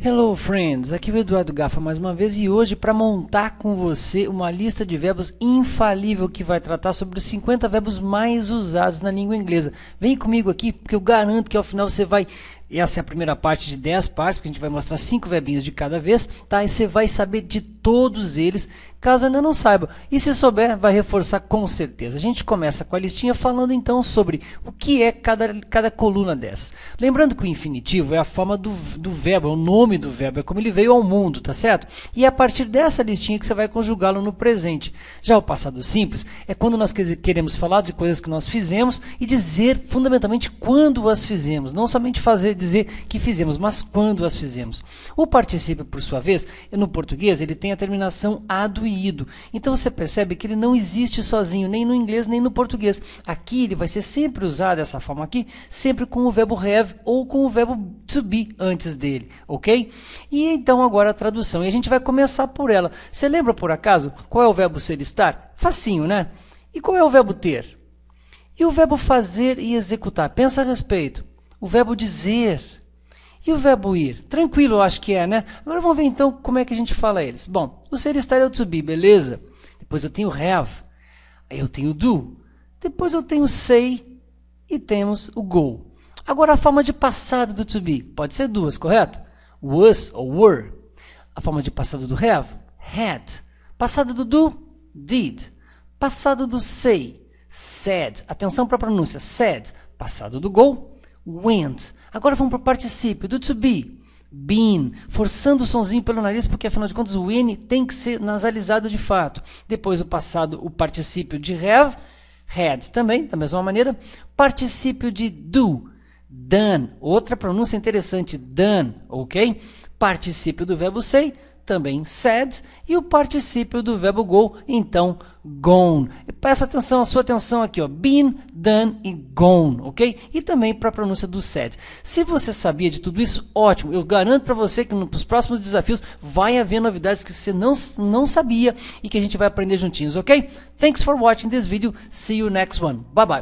Hello friends, aqui é o Eduardo Gafa mais uma vez e hoje para montar com você uma lista de verbos infalível que vai tratar sobre os 50 verbos mais usados na língua inglesa. Vem comigo aqui porque eu garanto que ao final você vai essa é a primeira parte de 10 partes, porque a gente vai mostrar 5 verbinhos de cada vez, tá? E você vai saber de todos eles, caso ainda não saiba. E se souber, vai reforçar com certeza. A gente começa com a listinha falando então sobre o que é cada, cada coluna dessas. Lembrando que o infinitivo é a forma do, do verbo, é o nome do verbo, é como ele veio ao mundo, tá certo? E é a partir dessa listinha que você vai conjugá-lo no presente. Já o passado simples é quando nós queremos falar de coisas que nós fizemos e dizer fundamentalmente quando as fizemos, não somente fazer dizer que fizemos, mas quando as fizemos. O participio, por sua vez, no português, ele tem a terminação ado e ido. Então você percebe que ele não existe sozinho, nem no inglês, nem no português. Aqui ele vai ser sempre usado dessa forma aqui, sempre com o verbo have ou com o verbo to be antes dele, ok? E então agora a tradução. E a gente vai começar por ela. Você lembra por acaso qual é o verbo ser estar? Facinho, né? E qual é o verbo ter? E o verbo fazer e executar? Pensa a respeito. O verbo dizer e o verbo ir? Tranquilo, eu acho que é, né? Agora vamos ver então como é que a gente fala eles. Bom, o ser estar é o to be, beleza? Depois eu tenho have, aí eu tenho do, depois eu tenho say e temos o go. Agora a forma de passado do to be pode ser duas, correto? Was ou were. A forma de passado do have, had. Passado do do, did. Passado do say, said. Atenção para a pronúncia, said. Passado do go, went. Agora vamos para o particípio do to be. Been, forçando o sonzinho pelo nariz, porque afinal de contas o N tem que ser nasalizado de fato. Depois o passado, o particípio de have, had também, da mesma maneira. Particípio de do, done, outra pronúncia interessante, done, ok? Particípio do verbo say, também said, e o particípio do verbo go, então gone. Presta atenção, a sua atenção aqui, ó. Been, done e gone, ok? E também para a pronúncia do set. Se você sabia de tudo isso, ótimo. Eu garanto para você que nos próximos desafios vai haver novidades que você não, não sabia e que a gente vai aprender juntinhos, ok? Thanks for watching this video. See you next one. Bye bye.